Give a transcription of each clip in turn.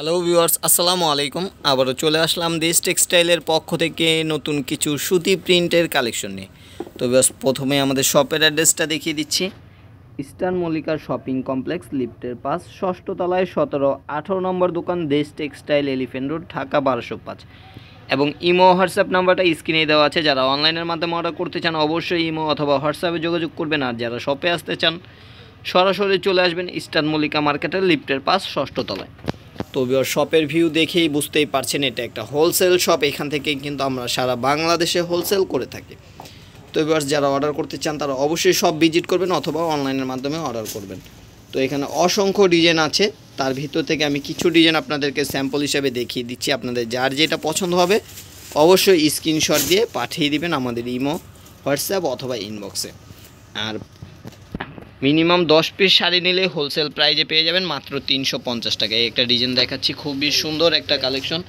hello viewers আসসালামু আলাইকুম আবারও চলে আসলাম দেশ টেক্সটাইলের পক্ষ থেকে নতুন কিছু সুতি প্রিন্টের কালেকশন নিয়ে তো ভিউয়ার্স প্রথমে আমাদের শপের অ্যাড্রেসটা দেখিয়ে দিচ্ছি ইস্টার্ন মল্লিকার শপিং কমপ্লেক্স লিফটের পাস ষষ্ঠ তলায় সতেরো আঠেরো নম্বর দোকান দেশ টেক্সটাইল এলিফেন্ট রোড ঢাকা বারোশো পাঁচ এবং ইমো হোয়াটসঅ্যাপ নাম্বারটা স্ক্রিনে দেওয়া আছে যারা অনলাইনের মাধ্যমে অর্ডার করতে চান অবশ্যই ইমো অথবা হোয়াটসঅ্যাপে যোগাযোগ করবেন আর যারা শপে আসতে চান সরাসরি চলে আসবেন ইস্টার্ন মল্লিকা মার্কেটের লিফটের পাস ষষ্ঠ তলায় তো শপের ভিউ দেখেই বুঝতেই পারছেন এটা একটা হোলসেল শপ এখান থেকে কিন্তু আমরা সারা বাংলাদেশে হোলসেল করে থাকি তো এবার যারা অর্ডার করতে চান তারা অবশ্যই সব ভিজিট করবেন অথবা অনলাইনের মাধ্যমে অর্ডার করবেন তো এখানে অসংখ্য ডিজাইন আছে তার ভিতর থেকে আমি কিছু ডিজাইন আপনাদেরকে স্যাম্পল হিসাবে দেখিয়ে দিচ্ছি আপনাদের যার যেটা পছন্দ হবে অবশ্যই স্ক্রিনশট দিয়ে পাঠিয়ে দিবেন আমাদের ইমো হোয়াটসঅ্যাপ অথবা ইনবক্সে আর মিনিমাম দশ পিস শাড়ি নিলে হোলসেল প্রাইজে পেয়ে যাবেন মাত্র তিনশো পঞ্চাশ টাকায় একটা ডিজাইন দেখাচ্ছি খুবই সুন্দর একটা কালেকশন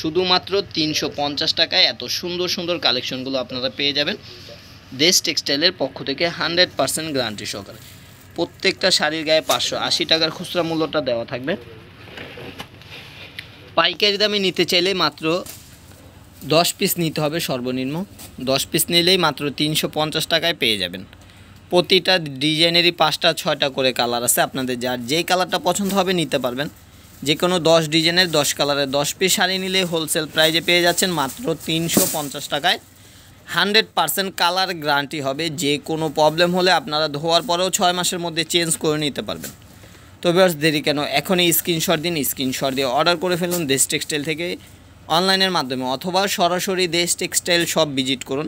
শুধুমাত্র তিনশো পঞ্চাশ টাকায় এত সুন্দর সুন্দর কালেকশনগুলো আপনারা পেয়ে যাবেন দেশ টেক্সটাইলের পক্ষ থেকে হান্ড্রেড পারসেন্ট গ্যারান্টি সহকারে প্রত্যেকটা শাড়ির গায়ে পাঁচশো আশি টাকার খুচরা মূল্যটা দেওয়া থাকবে পাইকারি দামে নিতে চাইলে মাত্র দশ পিস নিতে হবে সর্বনিম্ন দশ পিস নিলেই মাত্র তিনশো পঞ্চাশ টাকায় পেয়ে যাবেন প্রতিটা ডিজাইনেরই পাঁচটা ছয়টা করে কালার আছে আপনাদের যার যেই কালারটা পছন্দ হবে নিতে পারবেন যে কোনো দশ ডিজাইনের দশ কালারের দশ পিস শাড়ি নিলে হোলসেল প্রাইজে পেয়ে যাচ্ছেন মাত্র তিনশো টাকায় হান্ড্রেড পারসেন্ট কালার গ্যারান্টি হবে যে কোনো প্রবলেম হলে আপনারা ধোয়ার পরেও ছয় মাসের মধ্যে চেঞ্জ করে নিতে পারবেন তো বেশ দেরি কেন এখনই স্ক্রিনশট দিন স্ক্রিনশট দিয়ে অর্ডার করে ফেলুন দেশ টেক্সটাইল থেকে অনলাইনের মাধ্যমে অথবা সরাসরি দেশ টেক্সটাইল সব ভিজিট করুন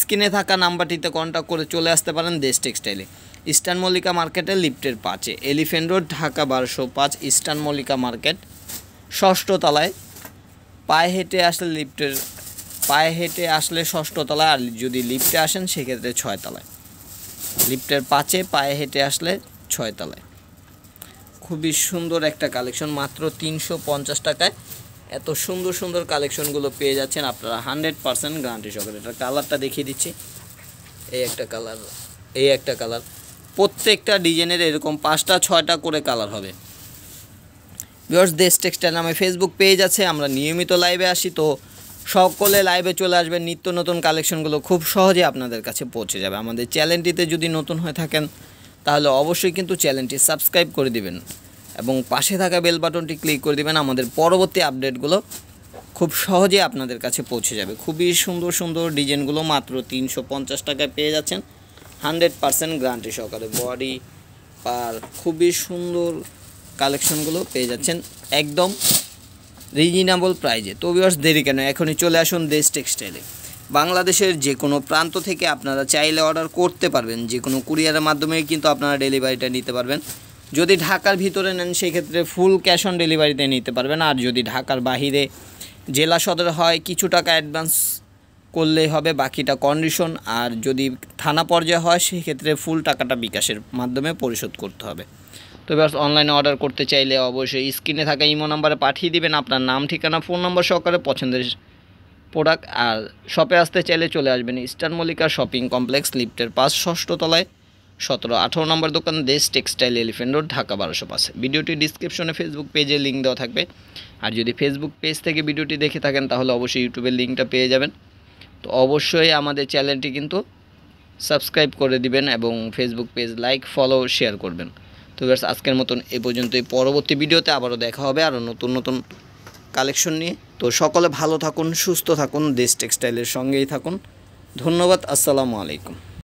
স্ক্রিনে থাকা নাম্বারটিতে কন্ট্যাক্ট করে চলে আসতে পারেন দেশ টেক্সটাইলে ইস্টার্ন মল্লিকা মার্কেটে লিফটের পাঁচে এলিফেন্ট রোড ঢাকা বারোশো পাঁচ ইস্টার্ন মল্লিকা মার্কেট ষষ্ঠ তলায় পায়ে হেঁটে আসলে লিফটের পায়ে হেঁটে আসলে ষষ্ঠ তলায় আর যদি লিফটে আসেন সেক্ষেত্রে ছয় তলায় লিফটের পাঁচে পায়ে হেঁটে আসলে ছয় তলায় খুবই সুন্দর একটা কালেকশন মাত্র তিনশো পঞ্চাশ টাকায় এত সুন্দর সুন্দর কালেকশনগুলো পেয়ে যাচ্ছেন আপনারা হান্ড্রেড পারসেন্ট গ্যারান্টি সহকারে এটার কালারটা দেখিয়ে দিচ্ছি এই একটা কালার এই একটা কালার প্রত্যেকটা ডিজাইনের এরকম পাঁচটা ছয়টা করে কালার হবে বিয়ার্স দেশ টেক্সটাইল নামে ফেসবুক পেজ আছে আমরা নিয়মিত লাইভে আসি তো সকলে লাইভে চলে আসবেন নিত্য নতুন কালেকশনগুলো খুব সহজে আপনাদের কাছে পৌঁছে যাবে আমাদের চ্যানেলটিতে যদি নতুন হয়ে থাকেন তাহলে অবশ্যই কিন্তু চ্যানেলটি সাবস্ক্রাইব করে দিবেন এবং পাশে থাকা বেল বাটনটি ক্লিক করে দেবেন আমাদের পরবর্তী আপডেটগুলো খুব সহজে আপনাদের কাছে পৌঁছে যাবে খুবই সুন্দর সুন্দর ডিজাইনগুলো মাত্র তিনশো পঞ্চাশ টাকায় পেয়ে যাচ্ছেন হান্ড্রেড পারসেন্ট গ্রান্টি সহকারে বডি পার খুবই সুন্দর কালেকশনগুলো পেয়ে যাচ্ছেন একদম রিজনেবল প্রাইজে তো ভিওয়ার্স দেরি কেন এখনই চলে আসুন দেশ টেক্সটাইলে বাংলাদেশের যে কোনো প্রান্ত থেকে আপনারা চাইলে অর্ডার করতে পারবেন যে কোনো কুরিয়ারের মাধ্যমে কিন্তু আপনারা ডেলিভারিটা নিতে পারবেন যদি ঢাকার ভিতরে নেন সেই ক্ষেত্রে ফুল ক্যাশ অন ডেলিভারিতে নিতে পারবেন আর যদি ঢাকার বাহিরে জেলা সদর হয় কিছু টাকা অ্যাডভান্স করলেই হবে বাকিটা কন্ডিশন আর যদি থানা পর্যায়ে হয় সেই ক্ষেত্রে ফুল টাকাটা বিকাশের মাধ্যমে পরিশোধ করতে হবে তো এবার অনলাইনে অর্ডার করতে চাইলে অবশ্যই স্ক্রিনে থাকা ইমো নাম্বারে পাঠিয়ে দিবেন আপনার নাম ঠিকানা ফোন নম্বর সহকারে পছন্দের প্রোডাক্ট আর শপে আসতে চাইলে চলে আসবেন ইস্টার্ন মল্লিকা শপিং কমপ্লেক্স লিফ্টের পাশ ষষ্ঠ তলায় সতেরো আঠারো নম্বর দোকান দেশ টেক্সটাইল এলিফেন্ট রোড ঢাকা বারোশো পাশে ভিডিওটি ডিসক্রিপশনে ফেসবুক পেজে লিঙ্ক দেওয়া থাকবে আর যদি ফেসবুক পেজ থেকে ভিডিওটি দেখে থাকেন তাহলে অবশ্যই ইউটিউবের লিঙ্কটা পেয়ে যাবেন তো অবশ্যই আমাদের চ্যানেলটি কিন্তু সাবস্ক্রাইব করে দিবেন এবং Facebook page like follow share করবেন তো ব্যাস আজকের মতন এ পর্যন্তই পরবর্তী ভিডিওতে আবারও দেখা হবে আরও নতুন নতুন কালেকশন নিয়ে তো সকলে ভালো থাকুন সুস্থ থাকুন দেশ টেক্সটাইলের সঙ্গেই থাকুন ধন্যবাদ আসসালামু আলাইকুম